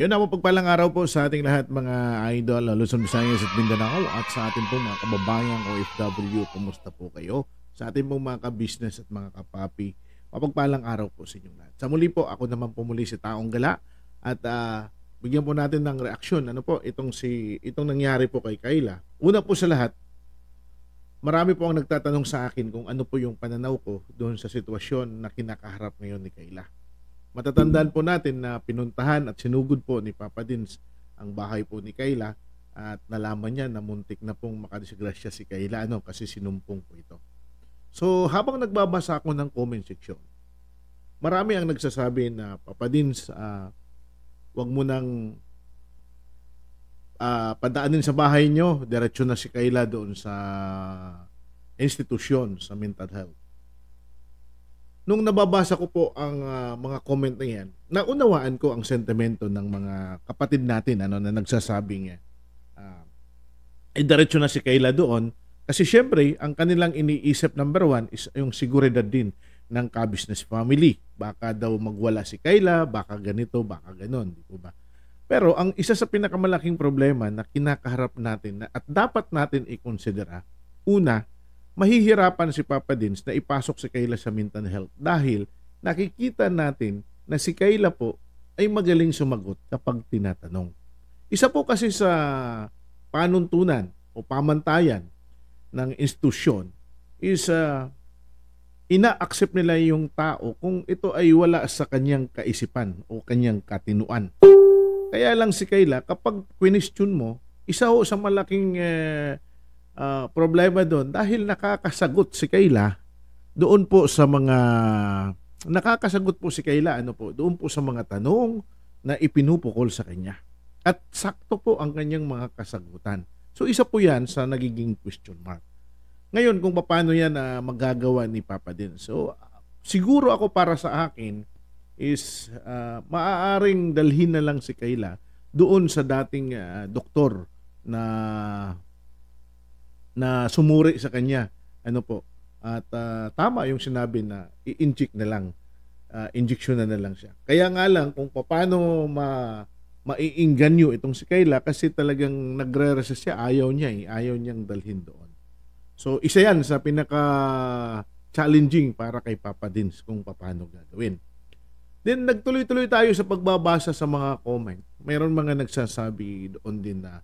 Yun na po, pagpalang araw po sa ating lahat mga idol, ah, Luzon, Visayas at Mindanao at sa ating po mga kababayan o OFW, kumusta po kayo? Sa ating po mga ka-business at mga kapapi, mapagpalang araw po sa inyong lahat. Sa muli po, ako naman po muli si Taong Gala at uh, bigyan po natin ng reaksyon. Ano po, itong, si, itong nangyari po kay Kayla. Una po sa lahat, marami po ang nagtatanong sa akin kung ano po yung pananaw ko doon sa sitwasyon na kinakaharap ngayon ni Kayla. Matatandaan po natin na pinuntahan at sinugod po ni Papa Dins ang bahay po ni Kayla at nalaman niya na muntik na pong makadisgrasya si Kayla ano, kasi sinumpong po ito. So habang nagbabasa ako ng comment section, marami ang nagsasabi na Papa Dins, uh, wag mo nang uh, padaanin sa bahay niyo, diretso na si Kayla doon sa institusyon, sa mental health nung nababasa ko po ang uh, mga comment na yan, naunawaan ko ang sentimento ng mga kapatid natin ano, na nagsasabing uh, ah, eh, diretso na si Kayla doon kasi syempre, ang kanilang iniisip number one is yung siguridad din ng ka-business family. Baka daw magwala si Kayla, baka ganito, baka ganon, di ba? Pero ang isa sa pinakamalaking problema na kinakaharap natin na at dapat natin ikonsidera, una, mahihirapan si Papa Dins na ipasok si Kayla sa mental health dahil nakikita natin na si Kayla po ay magaling sumagot kapag tinatanong. Isa po kasi sa panuntunan o pamantayan ng institusyon is uh, ina-accept nila yung tao kung ito ay wala sa kanyang kaisipan o kanyang katinuan. Kaya lang si Kayla, kapag question mo, isa ho sa malaking eh, uh, problema doon dahil nakakasagot si Kayla doon po sa mga nakakasagot po si Kayla ano po doon po sa mga tanong na ipinupukol sa kanya at sakto po ang kanyang mga kasagutan so isa po yan sa nagiging question mark ngayon kung paano yan uh, magagawa ni Papa din so siguro ako para sa akin is uh, maaaring dalhin na lang si Kayla doon sa dating uh, doktor na na sumuri sa kanya. Ano po? At uh, tama yung sinabi na i-inject na lang. Uh, injection na, na lang siya. Kaya nga lang kung paano ma maiinganyo itong si Kayla kasi talagang nagre-resist siya. Ayaw niya eh. Ayaw niyang dalhin doon. So, isa yan sa pinaka challenging para kay Papa Dins kung paano gagawin. Then, nagtuloy-tuloy tayo sa pagbabasa sa mga comment. Mayroon mga nagsasabi doon din na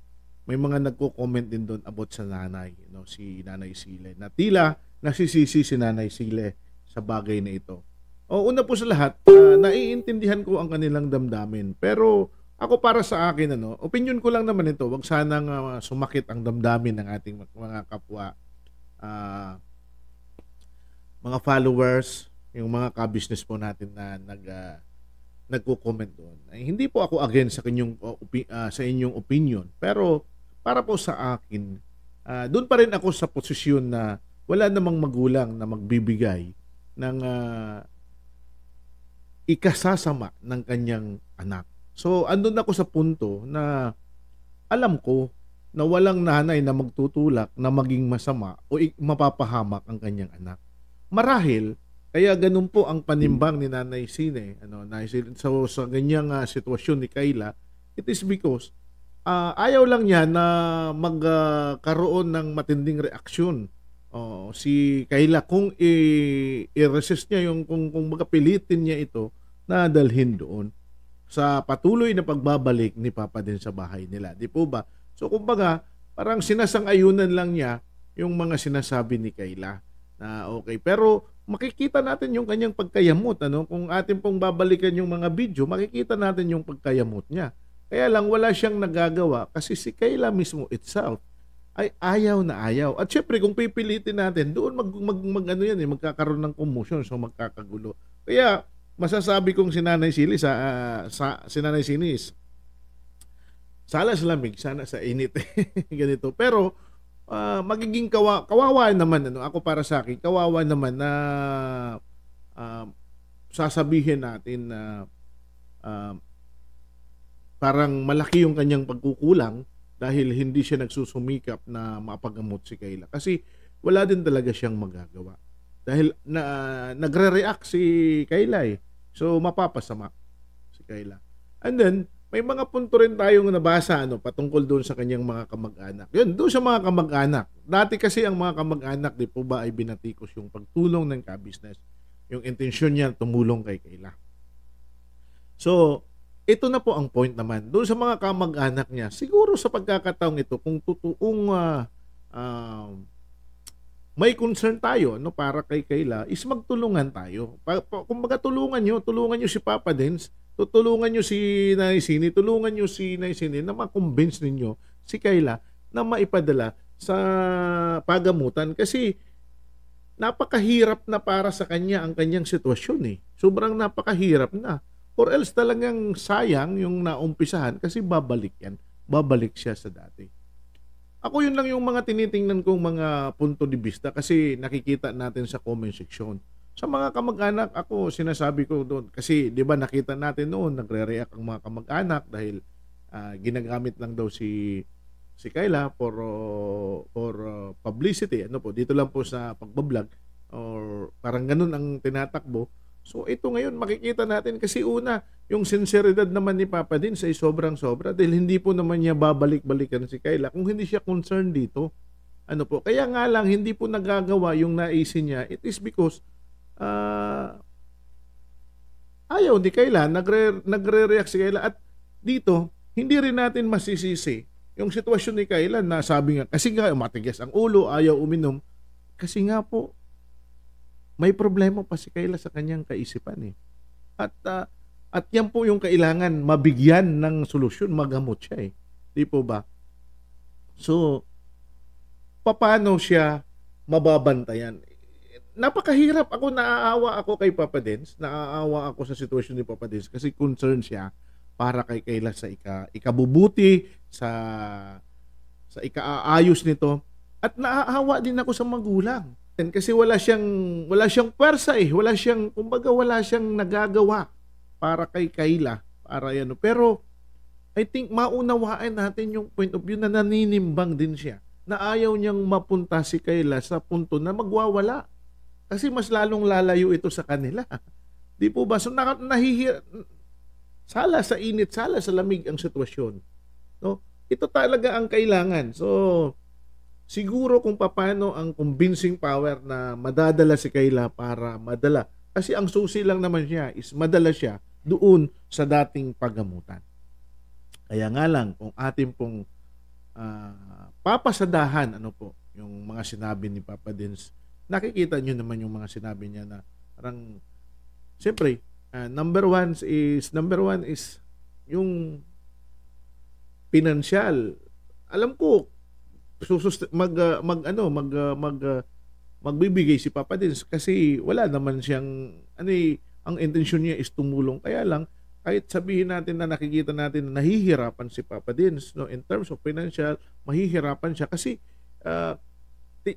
may mga nagko-comment din doon about sa nanay, no, si Nanay Sile. Na tila nagsisisi si Nanay Sile sa bagay na ito. O una po sa lahat, uh, naiintindihan ko ang kanilang damdamin. Pero ako para sa akin ano, opinion ko lang naman ito, wag sanang uh, ah, sumakit ang damdamin ng ating mga kapwa uh, mga followers, yung mga ka-business po natin na nag uh, nagko-comment doon. Ay, hindi po ako against sa inyong uh, opi- uh, sa inyong opinion, pero para po sa akin, uh, doon pa rin ako sa posisyon na wala namang magulang na magbibigay ng uh, ikasasama ng kanyang anak. So, andun ako sa punto na alam ko na walang nanay na magtutulak na maging masama o mapapahamak ang kanyang anak. Marahil, kaya ganun po ang panimbang ni Nanay Sine. Ano, Nanay So, sa ganyang uh, sitwasyon ni Kayla, it is because uh, ayaw lang niya na magkaroon uh, ng matinding reaksyon. Oh, si Kayla kung i- i-resist niya yung kung kung magapilitin niya ito na dalhin doon sa patuloy na pagbabalik ni Papa din sa bahay nila. Di po ba? So kumbaga, parang sinasang-ayunan lang niya yung mga sinasabi ni Kayla na okay. Pero makikita natin yung kanyang pagkayamot. Ano? Kung atin pong babalikan yung mga video, makikita natin yung pagkayamot niya kaya lang wala siyang nagagawa kasi si Kayla mismo itself ay ayaw na ayaw. At syempre kung pipilitin natin, doon mag, mag, mag ano yan eh, magkakaroon ng commotion so magkakagulo. Kaya masasabi kong si Nanay Sinis sa, uh, ah, sa si Nanay Sinis sala sa lamig, sana sa init ganito. Pero uh, magiging kawa, kawawa naman ano, ako para sa akin, kawawa naman na uh, sasabihin natin na uh, parang malaki yung kanyang pagkukulang dahil hindi siya nagsusumikap na mapagamot si Kayla kasi wala din talaga siyang magagawa dahil na nagre-react si Kayla eh. so mapapasama si Kayla and then may mga punto rin tayong nabasa ano patungkol doon sa kanyang mga kamag-anak yun doon sa mga kamag-anak dati kasi ang mga kamag-anak di po ba ay binatikos yung pagtulong ng ka-business yung intensyon niya tumulong kay Kayla so ito na po ang point naman. Doon sa mga kamag-anak niya, siguro sa pagkakataong ito, kung totoong uh, ah, uh, um, may concern tayo no para kay Kayla is magtulungan tayo. Pa, pa, kumbaga tulungan niyo, tulungan niyo si Papa Dens, tutulungan niyo si Naisini, tulungan niyo si Naisini na ma-convince ninyo si Kayla na maipadala sa pagamutan kasi napakahirap na para sa kanya ang kanyang sitwasyon eh. Sobrang napakahirap na. Or else talagang sayang yung naumpisahan kasi babalik yan. Babalik siya sa dati. Ako yun lang yung mga tinitingnan kong mga punto de vista kasi nakikita natin sa comment section. Sa mga kamag-anak, ako sinasabi ko doon kasi 'di ba nakita natin noon nagre-react ang mga kamag-anak dahil uh, ginagamit lang daw si si Kayla for uh, for uh, publicity ano po dito lang po sa pagbablog or parang ganun ang tinatakbo So ito ngayon makikita natin kasi una, yung sinseridad naman ni Papa din sa sobrang sobra dahil hindi po naman niya babalik-balikan si Kayla kung hindi siya concerned dito. Ano po? Kaya nga lang hindi po nagagawa yung naisin niya. It is because uh, ayaw ni Kayla, nagre, nagre-react si Kayla at dito hindi rin natin masisisi yung sitwasyon ni Kayla na sabi nga kasi nga matigas ang ulo, ayaw uminom kasi nga po may problema pa si Kayla sa kanyang kaisipan eh. At uh, at yan po yung kailangan mabigyan ng solusyon, magamot siya eh. Di po ba? So, paano siya mababantayan? Napakahirap. Ako naaawa ako kay Papa Dens. Naaawa ako sa sitwasyon ni Papa Dens kasi concern siya para kay Kayla sa ika, ikabubuti, sa sa ikaayos nito. At naaawa din ako sa magulang natin kasi wala siyang wala siyang pwersa eh, wala siyang kumbaga wala siyang nagagawa para kay Kayla, para yan. Pero I think maunawaan natin yung point of view na naninimbang din siya na ayaw niyang mapunta si Kayla sa punto na magwawala. Kasi mas lalong lalayo ito sa kanila. Di po ba? So na, nahihir, sala sa init, sala sa lamig ang sitwasyon. No? Ito talaga ang kailangan. So, siguro kung paano ang convincing power na madadala si Kayla para madala. Kasi ang susi lang naman siya is madala siya doon sa dating pagamutan. Kaya nga lang, kung ating pong uh, papasadahan, ano po, yung mga sinabi ni Papa Dins, nakikita nyo naman yung mga sinabi niya na parang, siyempre, uh, number one is, number one is yung pinansyal. Alam ko, susust- mag uh, mag ano mag uh, mag uh, magbibigay si Papa din kasi wala naman siyang ano eh, ang intensyon niya is tumulong kaya lang kahit sabihin natin na nakikita natin na nahihirapan si Papa Dins no in terms of financial mahihirapan siya kasi uh,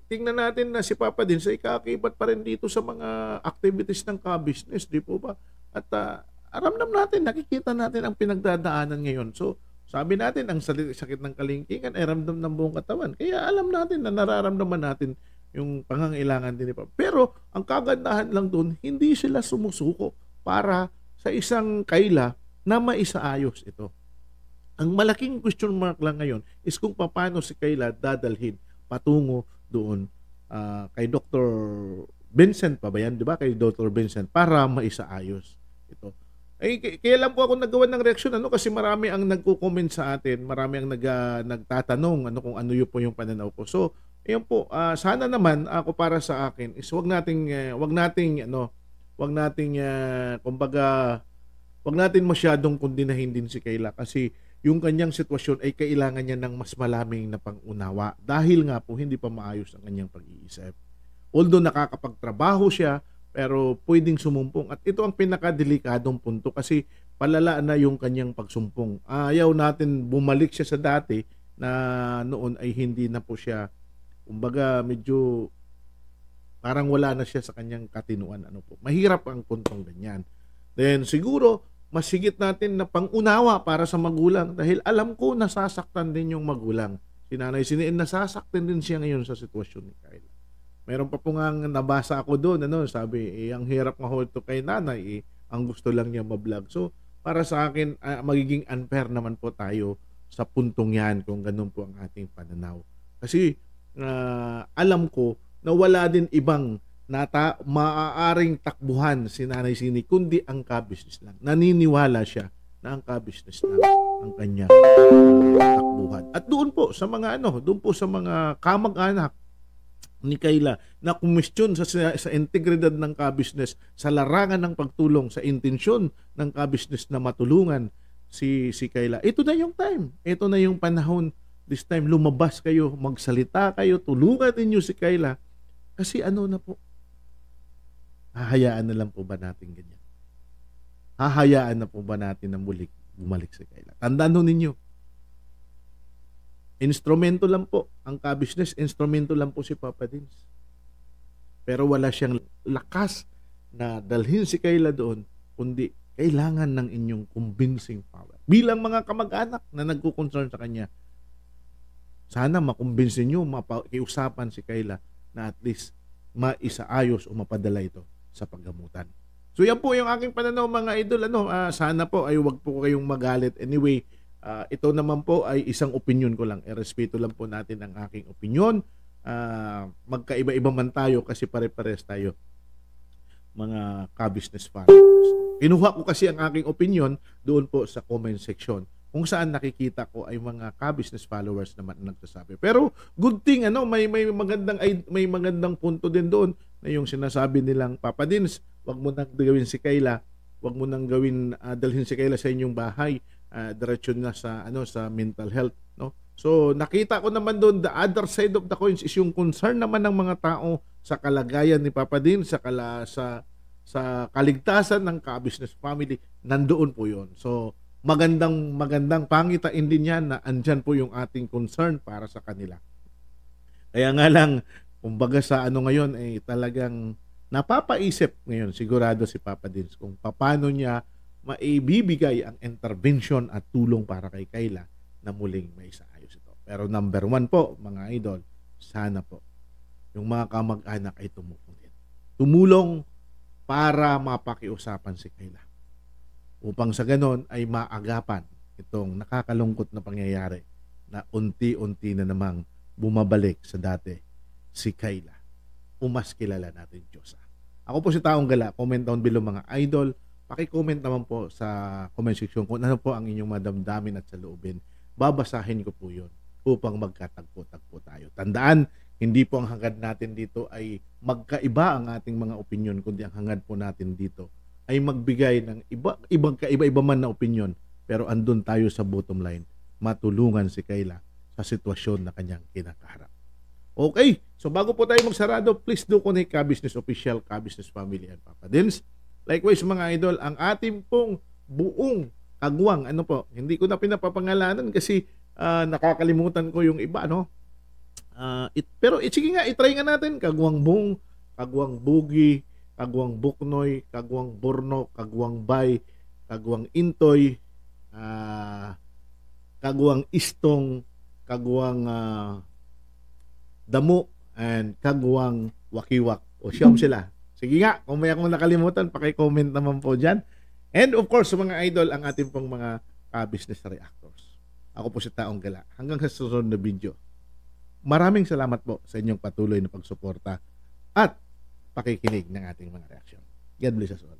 tingnan natin na si Papa Dins ay kakibat pa rin dito sa mga activities ng ka-business di po ba at uh, aramdam natin nakikita natin ang pinagdadaanan ngayon so sabi natin, ang sakit ng kalingkingan ay ramdam ng buong katawan. Kaya alam natin na nararamdaman natin yung pangangailangan din nila. Pero ang kagandahan lang doon, hindi sila sumusuko para sa isang kaila na maisaayos ito. Ang malaking question mark lang ngayon is kung paano si Kayla dadalhin patungo doon uh, kay Dr. Vincent pa ba yan? Di ba? Kay Dr. Vincent para maisaayos. Ay, eh, kaya lang po ako nagawa ng reaksyon ano kasi marami ang nagko-comment sa atin, marami ang nag, uh, nagtatanong ano kung ano yun po yung pananaw ko. So, ayun po, uh, sana naman ako para sa akin is wag nating uh, wag nating ano, wag nating uh, kumbaga wag natin masyadong kundinahin din si Kayla kasi yung kanyang sitwasyon ay kailangan niya ng mas malaming na pangunawa dahil nga po hindi pa maayos ang kanyang pag-iisip. Although nakakapagtrabaho siya, pero pwedeng sumumpong. At ito ang pinakadelikadong punto kasi palala na yung kanyang pagsumpong. Ayaw natin bumalik siya sa dati na noon ay hindi na po siya kumbaga medyo parang wala na siya sa kanyang katinuan ano po. Mahirap ang puntong ganyan. Then siguro masigit natin na pangunawa para sa magulang dahil alam ko nasasaktan din yung magulang. Si Nanay Siniin nasasaktan din siya ngayon sa sitwasyon ni Kyle. Meron pa po nga nabasa ako doon, ano, sabi, eh, ang hirap ng to kay nanay, eh, ang gusto lang niya mablog. So, para sa akin, uh, magiging unfair naman po tayo sa puntong yan kung ganun po ang ating pananaw. Kasi uh, alam ko na wala din ibang nata maaaring takbuhan si Nanay Sini kundi ang ka-business lang. Naniniwala siya na ang ka-business lang ang kanya takbuhan. At doon po sa mga ano, doon po sa mga kamag-anak ni Kayla na kumistyon sa, sa integridad ng ka-business sa larangan ng pagtulong sa intensyon ng ka-business na matulungan si si Kayla. Ito na yung time. Ito na yung panahon. This time lumabas kayo, magsalita kayo, tulungan ninyo si Kayla kasi ano na po hahayaan na lang po ba natin ganyan? Hahayaan na po ba natin na muli bumalik si Kayla? Tandaan ninyo, Instrumento lang po. Ang ka-business, instrumento lang po si Papa Dins. Pero wala siyang lakas na dalhin si Kayla doon, kundi kailangan ng inyong convincing power. Bilang mga kamag-anak na nagko-concern sa kanya, sana makumbinsin nyo, mapakiusapan si Kayla na at least maisaayos o mapadala ito sa paggamutan. So yan po yung aking pananaw mga idol. Ano, uh, sana po ay wag po kayong magalit. Anyway, Uh, ito naman po ay isang opinion ko lang. Irespeto lang po natin ang aking opinion. Uh, magkaiba-iba man tayo kasi pare-pares tayo mga ka-business partners. Kinuha ko kasi ang aking opinion doon po sa comment section kung saan nakikita ko ay mga ka-business followers naman ang nagsasabi. Pero good thing ano, may may magandang may magandang punto din doon na yung sinasabi nilang Papa Dins, wag mo nang gawin si Kayla, wag mo nang gawin uh, dalhin si Kayla sa inyong bahay uh, diretso na sa ano sa mental health no so nakita ko naman doon the other side of the coins is yung concern naman ng mga tao sa kalagayan ni Papa Din sa kala, sa sa kaligtasan ng ka-business family nandoon po yon so magandang magandang pangitain din yan na andyan po yung ating concern para sa kanila kaya nga lang kumbaga sa ano ngayon ay eh, talagang napapaisip ngayon sigurado si Papa Dins kung paano niya maibibigay ang intervention at tulong para kay Kayla na muling may ayos ito. Pero number one po, mga idol, sana po yung mga kamag-anak ay tumulong din. Tumulong para mapakiusapan si Kayla. Upang sa ganon ay maagapan itong nakakalungkot na pangyayari na unti-unti na namang bumabalik sa dati si Kayla. Umas kilala natin Diyosa. Ako po si Taong Gala. Comment down below mga idol Paki-comment naman po sa comment section kung ano po ang inyong madamdamin at saloobin. Babasahin ko po 'yon upang magkatagpo-tagpo tayo. Tandaan, hindi po ang hangad natin dito ay magkaiba ang ating mga opinion, kundi ang hangad po natin dito ay magbigay ng iba, ibang kaiba-iba man na opinion, pero andun tayo sa bottom line, matulungan si Kayla sa sitwasyon na kanyang kinakaharap. Okay, so bago po tayo magsarado, please do connect ka business official, ka business family, and Papa Dins. Likewise mga idol, ang ating pong buong kagwang, ano po, hindi ko na pinapapangalanan kasi uh, nakakalimutan ko yung iba, no? Uh, it, pero it, eh, sige nga, itry nga natin, kagwang bung, kagwang bugi, kagwang buknoy, kagwang burno, kagwang bay, kagwang intoy, uh, kagwang istong, kagwang uh, damo, and kagwang wakiwak. O siyam sila. Sige nga, kung may akong nakalimutan, paki-comment naman po diyan. And of course, mga idol, ang ating pong mga uh, business reactors. Ako po si Taong Gala. Hanggang sa susunod na video. Maraming salamat po sa inyong patuloy na pagsuporta at pakikinig ng ating mga reaksyon. God bless us all.